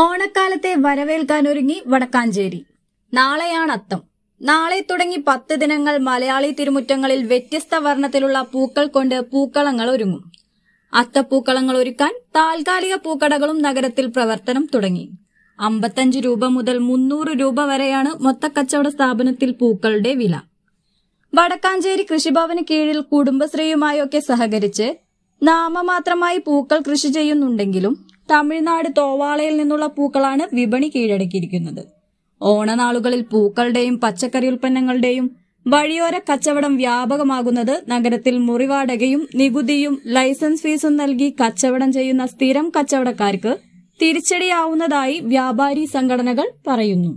ഓണക്കാലത്തെ വരവേൽക്കാൻ ഒരുങ്ങി വടക്കാഞ്ചേരി നാളെയാണ് അത്തം നാളെ തുടങ്ങി പത്ത് ദിനങ്ങൾ മലയാളി തിരുമുറ്റങ്ങളിൽ വ്യത്യസ്ത വർണ്ണത്തിലുള്ള പൂക്കൾ കൊണ്ട് പൂക്കളങ്ങൾ ഒരുങ്ങും അത്തപ്പൂക്കളങ്ങൾ ഒരുക്കാൻ താൽക്കാലിക പൂക്കടകളും നഗരത്തിൽ പ്രവർത്തനം തുടങ്ങി അമ്പത്തഞ്ച് രൂപ മുതൽ മുന്നൂറ് രൂപ വരെയാണ് മൊത്തക്കച്ചവട സ്ഥാപനത്തിൽ പൂക്കളുടെ വില വടക്കാഞ്ചേരി കൃഷിഭവന് കീഴിൽ കുടുംബശ്രീയുമായൊക്കെ സഹകരിച്ച് നാമമാത്രമായി പൂക്കൾ കൃഷി ചെയ്യുന്നുണ്ടെങ്കിലും തമിഴ്നാട് തോവാളയിൽ നിന്നുള്ള പൂക്കളാണ് വിപണി കീഴടക്കിയിരിക്കുന്നത് ഓണനാളുകളിൽ പൂക്കളുടെയും പച്ചക്കറി ഉൽപ്പന്നങ്ങളുടെയും വഴിയോര കച്ചവടം വ്യാപകമാകുന്നത് നഗരത്തിൽ മുറിവാടകയും നികുതിയും ലൈസൻസ് ഫീസും നൽകി കച്ചവടം ചെയ്യുന്ന സ്ഥിരം കച്ചവടക്കാർക്ക് തിരിച്ചടിയാവുന്നതായി വ്യാപാരി സംഘടനകൾ പറയുന്നു